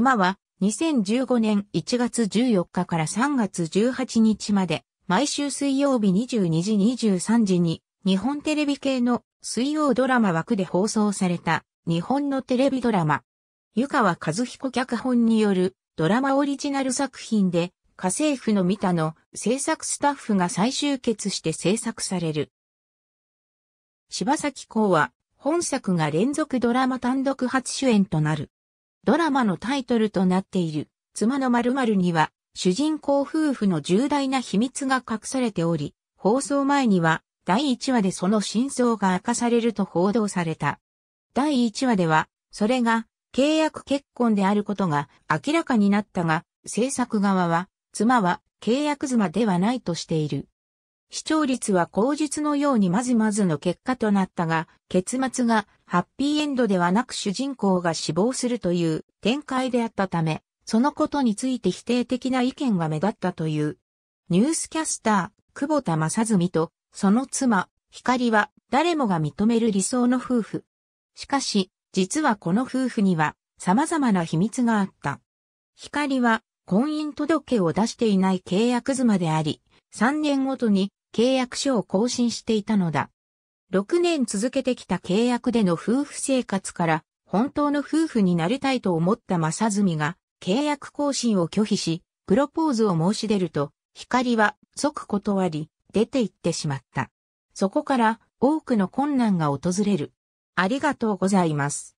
妻は2015年1月14日から3月18日まで毎週水曜日22時23時に日本テレビ系の水曜ドラマ枠で放送された日本のテレビドラマ。湯川和彦脚本によるドラマオリジナル作品で家政婦の三田の制作スタッフが再集結して制作される。柴咲コウは本作が連続ドラマ単独初主演となる。ドラマのタイトルとなっている、妻の〇〇には、主人公夫婦の重大な秘密が隠されており、放送前には、第1話でその真相が明かされると報道された。第1話では、それが契約結婚であることが明らかになったが、制作側は、妻は契約妻ではないとしている。視聴率は口述のようにまずまずの結果となったが、結末がハッピーエンドではなく主人公が死亡するという展開であったため、そのことについて否定的な意見が目立ったという。ニュースキャスター、久保田正純と、その妻、光は誰もが認める理想の夫婦。しかし、実はこの夫婦には様々な秘密があった。光は婚姻届を出していない契約妻であり、3年ごとに契約書を更新していたのだ。6年続けてきた契約での夫婦生活から、本当の夫婦になりたいと思った正純が、契約更新を拒否し、プロポーズを申し出ると、光は即断り、出て行ってしまった。そこから多くの困難が訪れる。ありがとうございます。